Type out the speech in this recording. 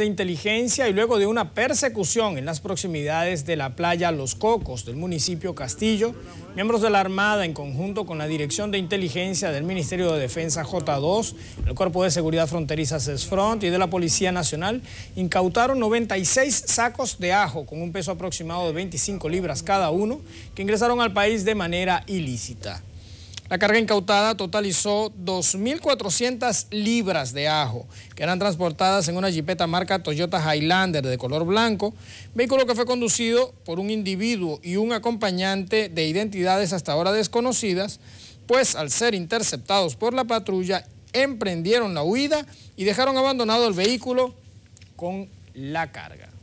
de inteligencia y luego de una persecución en las proximidades de la playa Los Cocos del municipio Castillo, miembros de la Armada en conjunto con la Dirección de Inteligencia del Ministerio de Defensa J2, el Cuerpo de Seguridad Fronteriza CESFRONT y de la Policía Nacional incautaron 96 sacos de ajo con un peso aproximado de 25 libras cada uno que ingresaron al país de manera ilícita. La carga incautada totalizó 2.400 libras de ajo, que eran transportadas en una jipeta marca Toyota Highlander de color blanco, vehículo que fue conducido por un individuo y un acompañante de identidades hasta ahora desconocidas, pues al ser interceptados por la patrulla, emprendieron la huida y dejaron abandonado el vehículo con la carga.